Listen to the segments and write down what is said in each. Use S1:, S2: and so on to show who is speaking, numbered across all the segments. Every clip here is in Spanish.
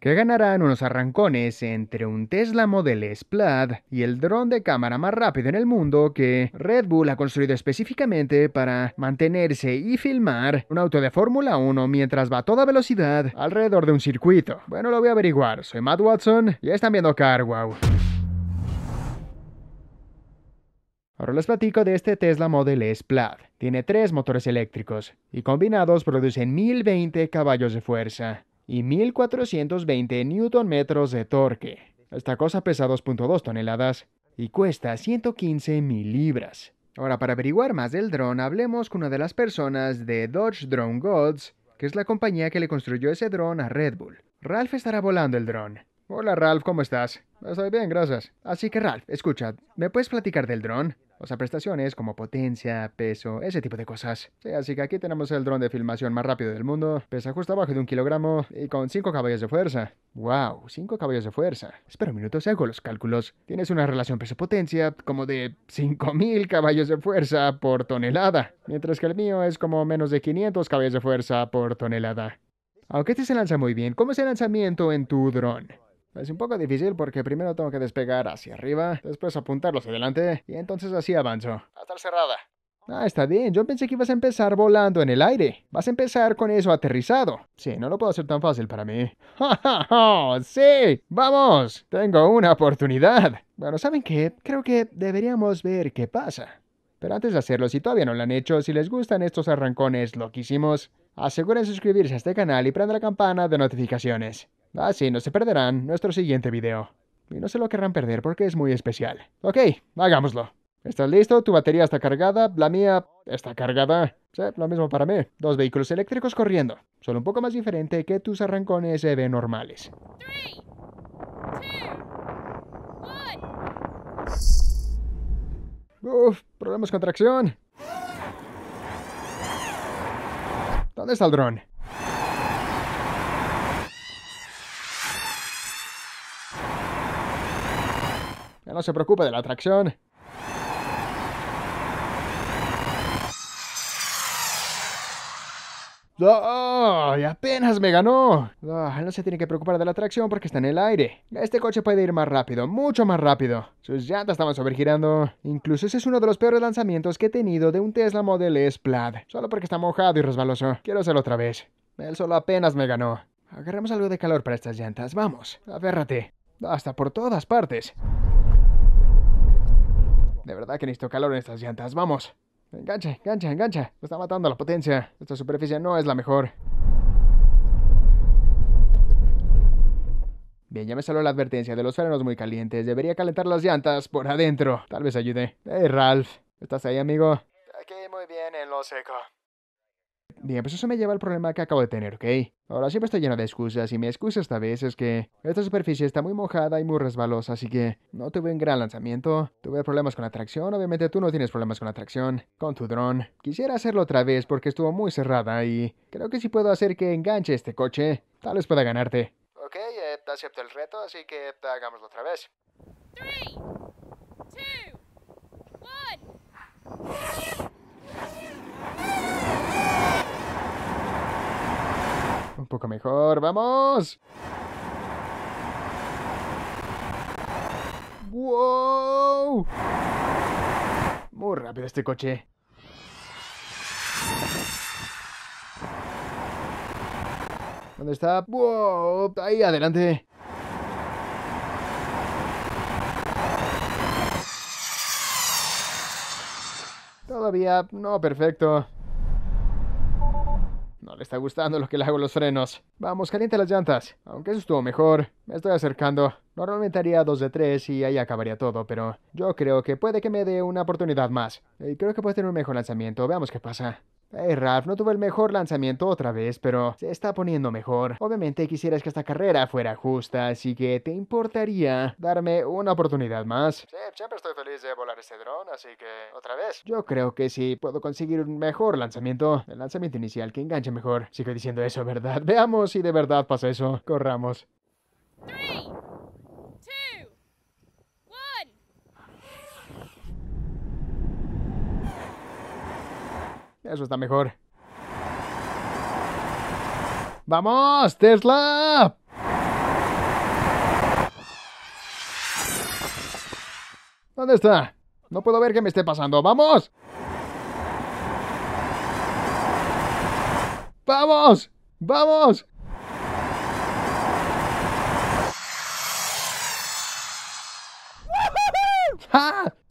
S1: que ganarán unos arrancones entre un Tesla Model S y el dron de cámara más rápido en el mundo que Red Bull ha construido específicamente para mantenerse y filmar un auto de Fórmula 1 mientras va a toda velocidad alrededor de un circuito. Bueno, lo voy a averiguar. Soy Matt Watson y están viendo CarWow. Ahora les platico de este Tesla Model S Tiene tres motores eléctricos y combinados producen 1020 caballos de fuerza y 1420 Nm de torque. Esta cosa pesa 2.2 toneladas y cuesta 115 mil libras. Ahora, para averiguar más del dron, hablemos con una de las personas de Dodge Drone Gods, que es la compañía que le construyó ese dron a Red Bull. Ralph estará volando el dron Hola Ralph, ¿cómo estás? Estoy bien, gracias. Así que Ralph, escucha, ¿me puedes platicar del dron? O sea, prestaciones como potencia, peso, ese tipo de cosas. Sí, así que aquí tenemos el dron de filmación más rápido del mundo. Pesa justo abajo de un kilogramo y con 5 caballos de fuerza. ¡Wow! 5 caballos de fuerza. Espera un minuto, hago los cálculos. Tienes una relación peso-potencia como de 5000 caballos de fuerza por tonelada. Mientras que el mío es como menos de 500 caballos de fuerza por tonelada. Aunque este se lanza muy bien, ¿cómo es el lanzamiento en tu dron? Es un poco difícil porque primero tengo que despegar hacia arriba, después apuntarlos adelante y entonces así avanzo. Hasta cerrada. Ah, está bien. Yo pensé que ibas a empezar volando en el aire. Vas a empezar con eso aterrizado. Sí, no lo puedo hacer tan fácil para mí. ¡Ja, ja, ja! ¡Sí! ¡Vamos! Tengo una oportunidad. Bueno, ¿saben qué? Creo que deberíamos ver qué pasa. Pero antes de hacerlo, si todavía no lo han hecho, si les gustan estos arrancones loquísimos, aseguren suscribirse a este canal y prender la campana de notificaciones. Así ah, no se perderán nuestro siguiente video. Y no se lo querrán perder porque es muy especial. Ok, hagámoslo. ¿Estás listo? Tu batería está cargada, la mía está cargada. Sí, lo mismo para mí. Dos vehículos eléctricos corriendo. Solo un poco más diferente que tus arrancones EV normales. Uf, problemas con tracción. ¿Dónde está el dron? no se preocupe de la tracción. ¡Oh! Y apenas me ganó. no se tiene que preocupar de la tracción porque está en el aire. Este coche puede ir más rápido, mucho más rápido. Sus llantas estaban sobregirando. Incluso ese es uno de los peores lanzamientos que he tenido de un Tesla Model S Plaid. Solo porque está mojado y resbaloso. Quiero hacerlo otra vez. Él solo apenas me ganó. Agarremos algo de calor para estas llantas. Vamos, aférrate. Hasta por todas partes. De verdad que necesito calor en estas llantas. Vamos. Engancha, engancha, engancha. está matando la potencia. Esta superficie no es la mejor. Bien, ya me salió la advertencia de los frenos muy calientes. Debería calentar las llantas por adentro. Tal vez ayude. Hey, Ralph. ¿Estás ahí, amigo? Aquí muy bien en lo seco. Bien, pues eso me lleva al problema que acabo de tener, ¿ok? Ahora siempre estoy lleno de excusas y mi excusa esta vez es que esta superficie está muy mojada y muy resbalosa, así que no tuve un gran lanzamiento. Tuve problemas con la tracción, obviamente tú no tienes problemas con la tracción, con tu dron. Quisiera hacerlo otra vez porque estuvo muy cerrada y creo que si puedo hacer que enganche este coche, tal vez pueda ganarte. Ok, eh, acepto el reto, así que hagámoslo otra vez. Three, two, one. poco mejor. ¡Vamos! ¡Wow! Muy rápido este coche. ¿Dónde está? ¡Wow! Ahí adelante. Todavía no perfecto. No le está gustando lo que le hago los frenos. Vamos, caliente las llantas. Aunque eso estuvo mejor. Me estoy acercando. Normalmente haría dos de tres y ahí acabaría todo, pero yo creo que puede que me dé una oportunidad más. Y creo que puede tener un mejor lanzamiento. Veamos qué pasa. Hey eh, Ralph, no tuve el mejor lanzamiento otra vez, pero se está poniendo mejor. Obviamente quisieras que esta carrera fuera justa, así que ¿te importaría darme una oportunidad más? Sí, siempre estoy feliz de volar este dron, así que otra vez. Yo creo que sí puedo conseguir un mejor lanzamiento, el lanzamiento inicial que enganche mejor. Sigo diciendo eso, ¿verdad? Veamos si de verdad pasa eso. Corramos. Eso está mejor. ¡Vamos, Tesla! ¿Dónde está? No puedo ver qué me esté pasando. ¡Vamos! ¡Vamos! ¡Vamos!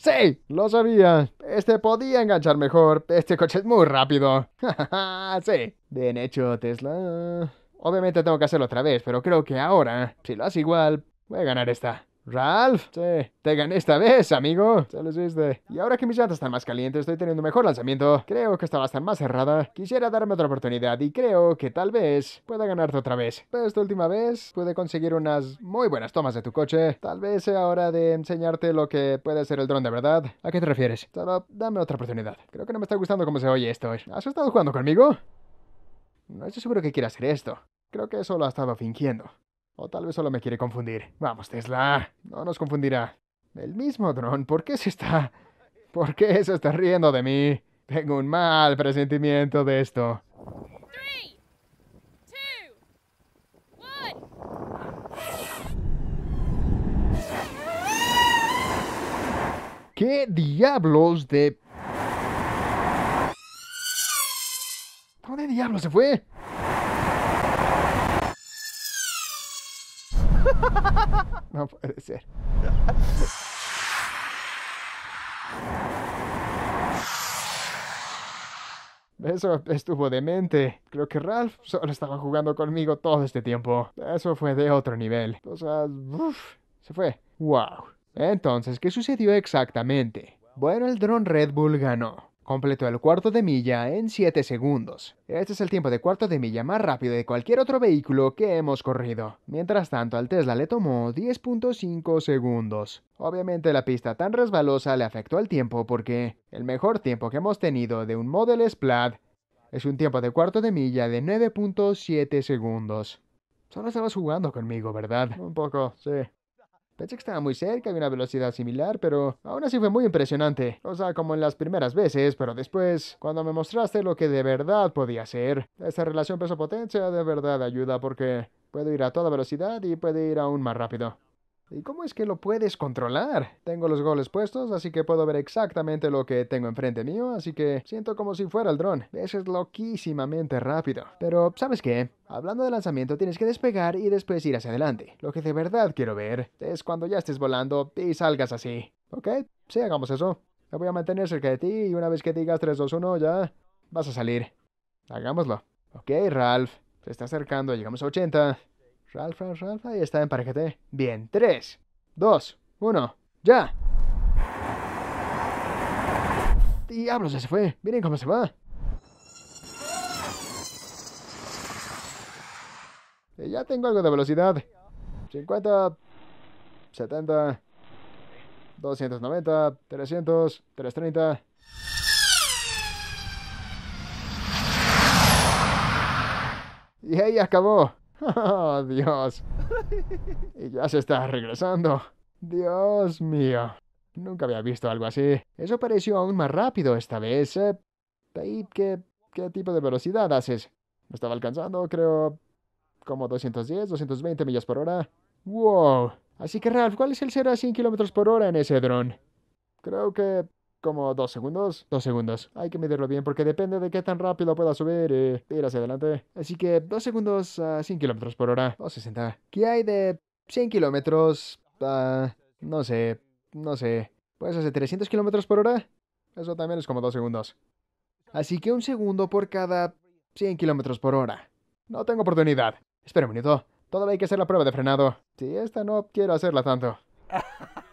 S1: Sí, lo sabía. Este podía enganchar mejor. Este coche es muy rápido. sí. Bien hecho, Tesla. Obviamente tengo que hacerlo otra vez, pero creo que ahora, si lo hace igual, voy a ganar esta. Ralph, sí, te gané esta vez, amigo. Ya lo hiciste. Y ahora que mis llantas están más calientes, estoy teniendo un mejor lanzamiento. Creo que esta va estar más cerrada. Quisiera darme otra oportunidad y creo que tal vez pueda ganarte otra vez. Pero esta última vez pude conseguir unas muy buenas tomas de tu coche. Tal vez sea hora de enseñarte lo que puede ser el dron de verdad. ¿A qué te refieres? Solo dame otra oportunidad. Creo que no me está gustando cómo se oye esto. ¿Has estado jugando conmigo? No estoy seguro que quiera hacer esto. Creo que solo estaba ha estado fingiendo. O tal vez solo me quiere confundir. Vamos, Tesla, no nos confundirá. El mismo dron, ¿por qué se está... ¿Por qué se está riendo de mí? Tengo un mal presentimiento de esto. ¿Qué diablos de... ¿Dónde diablos se fue? no puede ser. Eso estuvo demente. Creo que Ralph solo estaba jugando conmigo todo este tiempo. Eso fue de otro nivel. O sea, se fue. Wow. Entonces, ¿qué sucedió exactamente? Bueno, el dron Red Bull ganó. Completó el cuarto de milla en 7 segundos. Este es el tiempo de cuarto de milla más rápido de cualquier otro vehículo que hemos corrido. Mientras tanto, al Tesla le tomó 10.5 segundos. Obviamente la pista tan resbalosa le afectó al tiempo porque el mejor tiempo que hemos tenido de un Model Splat es un tiempo de cuarto de milla de 9.7 segundos. Solo estabas jugando conmigo, ¿verdad? Un poco, sí. Pensé que estaba muy cerca y una velocidad similar, pero aún así fue muy impresionante. O sea, como en las primeras veces, pero después, cuando me mostraste lo que de verdad podía ser. esta relación peso-potencia de verdad ayuda porque puedo ir a toda velocidad y puedo ir aún más rápido. ¿Y cómo es que lo puedes controlar? Tengo los goles puestos, así que puedo ver exactamente lo que tengo enfrente mío, así que siento como si fuera el dron. Eso es loquísimamente rápido. Pero, ¿sabes qué? Hablando de lanzamiento, tienes que despegar y después ir hacia adelante. Lo que de verdad quiero ver es cuando ya estés volando y salgas así. ¿Ok? Sí, hagamos eso. Me voy a mantener cerca de ti y una vez que digas 3, 2, 1, ya vas a salir. Hagámoslo. Ok, Ralph. Se está acercando, llegamos a 80. Ralf, Ralf, ahí está, en emparejate. Bien, 3, 2, 1, ya. Diablos, ya se fue. Miren cómo se va. Eh, ya tengo algo de velocidad. 50, 70, 290, 300, 330. Y ahí acabó. ¡Oh, Dios! Y ya se está regresando. Dios mío. Nunca había visto algo así. Eso pareció aún más rápido esta vez. Eh, ¿qué, ¿qué tipo de velocidad haces? Me estaba alcanzando, creo, como 210, 220 millas por hora. ¡Wow! Así que, Ralph, ¿cuál es el 0 a 100 kilómetros por hora en ese dron? Creo que como dos segundos. Dos segundos. Hay que medirlo bien porque depende de qué tan rápido pueda subir y ir hacia adelante. Así que dos segundos a 100 kilómetros por hora. O 60. ¿Qué hay de 100 kilómetros? a... Ah, no sé. No sé. ¿Puedes hacer 300 kilómetros por hora? Eso también es como dos segundos. Así que un segundo por cada 100 kilómetros por hora. No tengo oportunidad. Espera un minuto. Todavía hay que hacer la prueba de frenado. Si esta no quiero hacerla tanto.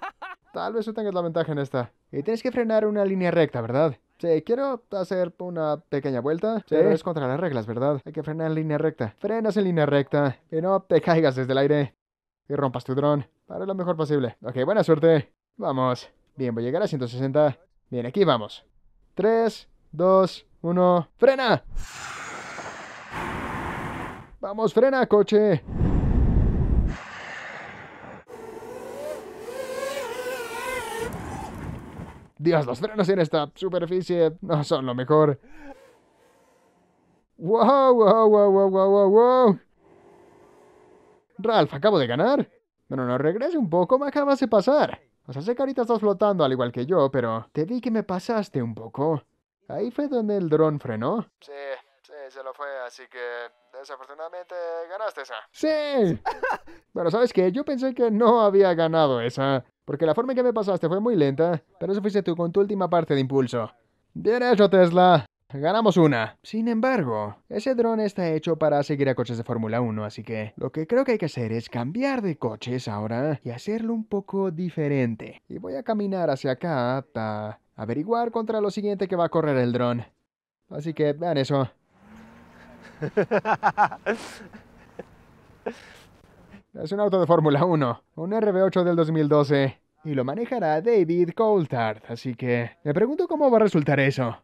S1: Tal vez tú tengas la ventaja en esta. Y tienes que frenar una línea recta, ¿verdad? Sí, quiero hacer una pequeña vuelta. Pero es contra las reglas, ¿verdad? Hay que frenar en línea recta. Frenas en línea recta. Que no te caigas desde el aire. Y rompas tu dron. Para lo mejor posible. Ok, buena suerte. Vamos. Bien, voy a llegar a 160. Bien, aquí vamos. 3, 2, 1. ¡Frena! Vamos, frena, coche. Dios, los frenos en esta superficie no son lo mejor. ¡Wow, wow, wow, wow, wow, wow! Ralph, acabo de ganar. No, no, no, regrese un poco, me acabas de pasar. O sea, sé que ahorita estás flotando al igual que yo, pero te vi que me pasaste un poco. Ahí fue donde el dron frenó. Sí, se lo fue, así que desafortunadamente ganaste esa. Sí. bueno, ¿sabes qué? Yo pensé que no había ganado esa, porque la forma en que me pasaste fue muy lenta, pero eso fuiste tú con tu última parte de impulso. Bien hecho, Tesla. Ganamos una. Sin embargo, ese dron está hecho para seguir a coches de Fórmula 1, así que lo que creo que hay que hacer es cambiar de coches ahora y hacerlo un poco diferente. Y voy a caminar hacia acá para averiguar contra lo siguiente que va a correr el dron. Así que vean eso. es un auto de Fórmula 1, un RB8 del 2012, y lo manejará David Coulthard, así que me pregunto cómo va a resultar eso.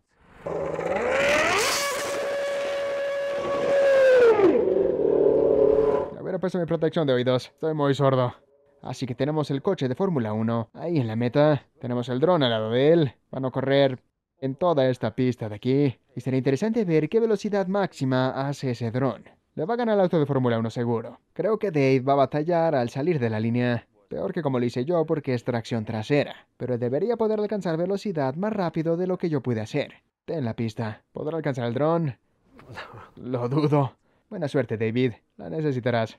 S1: ver, puesto mi protección de oídos, estoy muy sordo. Así que tenemos el coche de Fórmula 1 ahí en la meta, tenemos el dron al lado de él, van a correr en toda esta pista de aquí. Y será interesante ver qué velocidad máxima hace ese dron. Le va a ganar el auto de Fórmula 1 seguro. Creo que Dave va a batallar al salir de la línea. Peor que como lo hice yo porque es tracción trasera. Pero debería poder alcanzar velocidad más rápido de lo que yo pude hacer. Ten la pista. ¿Podrá alcanzar el dron? Lo dudo. Buena suerte, David. La necesitarás.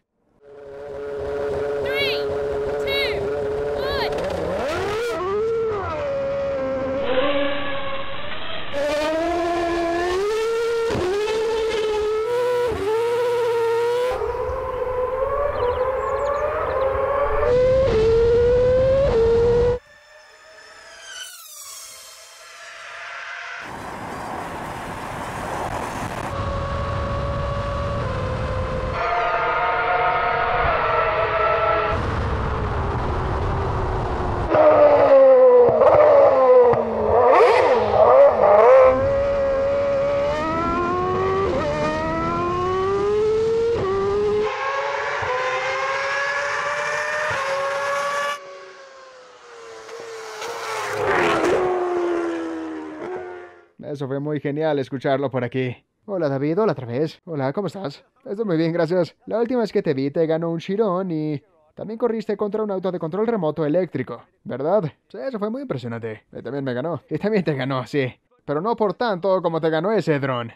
S1: muy genial escucharlo por aquí. Hola David, hola otra vez. Hola, ¿cómo estás? Estoy muy bien, gracias. La última vez que te vi te ganó un Chirón y también corriste contra un auto de control remoto eléctrico, ¿verdad? Sí, eso fue muy impresionante. Y también me ganó. Y también te ganó, sí. Pero no por tanto como te ganó ese dron.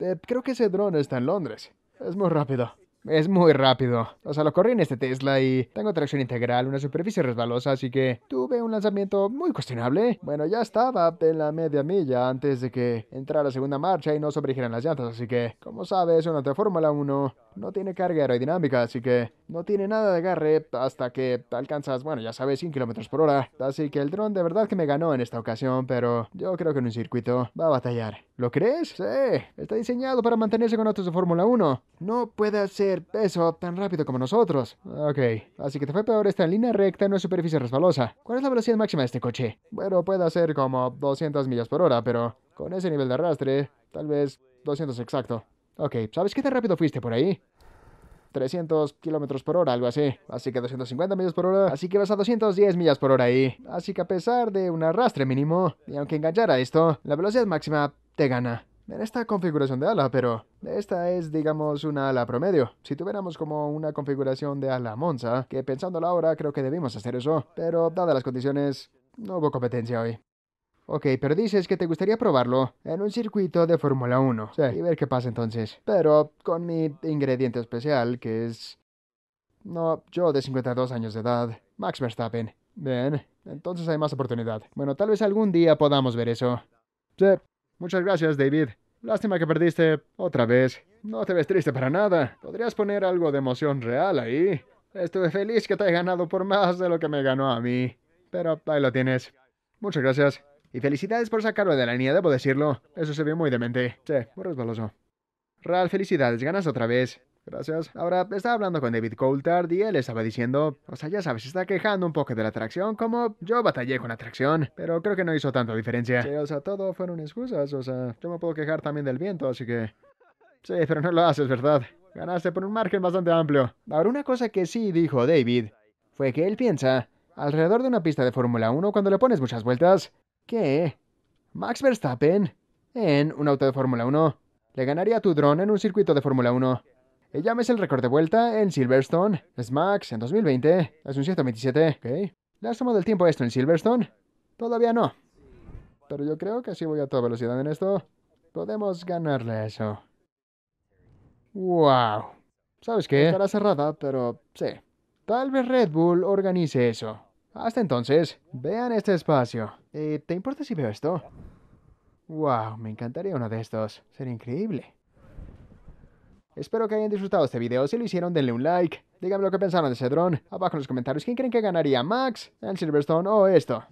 S1: Eh, creo que ese dron está en Londres. Es muy rápido es muy rápido. O sea, lo corrí en este Tesla y tengo tracción integral, una superficie resbalosa, así que tuve un lanzamiento muy cuestionable. Bueno, ya estaba en la media milla antes de que entrara la segunda marcha y no sobregirán las llantas, así que, como sabes, una de Fórmula 1 no tiene carga aerodinámica, así que no tiene nada de agarre hasta que alcanzas, bueno, ya sabes, 100 kilómetros por hora. Así que el dron de verdad que me ganó en esta ocasión, pero yo creo que en un circuito va a batallar. ¿Lo crees? Sí. Está diseñado para mantenerse con autos de Fórmula 1. No puede hacer peso tan rápido como nosotros. Ok. Así que te fue peor esta en línea recta en una superficie resbalosa. ¿Cuál es la velocidad máxima de este coche? Bueno, puede hacer como 200 millas por hora, pero con ese nivel de arrastre, tal vez 200 exacto. Ok, ¿sabes qué tan rápido fuiste por ahí? 300 kilómetros por hora, algo así. Así que 250 millas por hora. Así que vas a 210 millas por hora ahí. Así que a pesar de un arrastre mínimo, y aunque enganchara esto, la velocidad máxima te gana. En esta configuración de ala, pero esta es, digamos, una ala promedio. Si tuviéramos como una configuración de ala Monza, que pensándolo ahora creo que debimos hacer eso, pero dadas las condiciones, no hubo competencia hoy. Ok, pero dices que te gustaría probarlo en un circuito de Fórmula 1. Sí. Y ver qué pasa entonces. Pero con mi ingrediente especial, que es... No, yo de 52 años de edad, Max Verstappen. Bien, entonces hay más oportunidad. Bueno, tal vez algún día podamos ver eso. Sí, muchas gracias, David. Lástima que perdiste otra vez. No te ves triste para nada. ¿Podrías poner algo de emoción real ahí? Estuve feliz que te haya ganado por más de lo que me ganó a mí. Pero ahí lo tienes. Muchas gracias. Y felicidades por sacarlo de la línea, debo decirlo. Eso se vio muy demente. Che, muy resbaloso. Real felicidades, ganas otra vez. Gracias. Ahora, estaba hablando con David Coulthard y él estaba diciendo, o sea, ya sabes, está quejando un poco de la atracción, como yo batallé con la atracción, pero creo que no hizo tanta diferencia. Sí, o sea, todo fueron excusas, o sea, yo me puedo quejar también del viento, así que... Sí, pero no lo haces, ¿verdad? Ganaste por un margen bastante amplio. Ahora, una cosa que sí dijo David fue que él piensa, alrededor de una pista de Fórmula 1, cuando le pones muchas vueltas, ¿Qué? Max Verstappen, en un auto de Fórmula 1, le ganaría a tu dron en un circuito de Fórmula 1. Ella es el récord de vuelta en Silverstone. Es Max en 2020. Es un 127. ¿Ok? ¿Le has tomado el tiempo esto en Silverstone? Todavía no. Pero yo creo que si voy a toda velocidad en esto, podemos ganarle eso. ¡Wow! ¿Sabes qué? Estará cerrada, pero sí. Tal vez Red Bull organice eso. Hasta entonces, vean este espacio. Eh, ¿Te importa si veo esto? ¡Wow! Me encantaría uno de estos. Sería increíble. Espero que hayan disfrutado este video. Si lo hicieron, denle un like. Díganme lo que pensaron de ese dron. Abajo en los comentarios, ¿quién creen que ganaría? ¿Max? ¿El Silverstone o esto?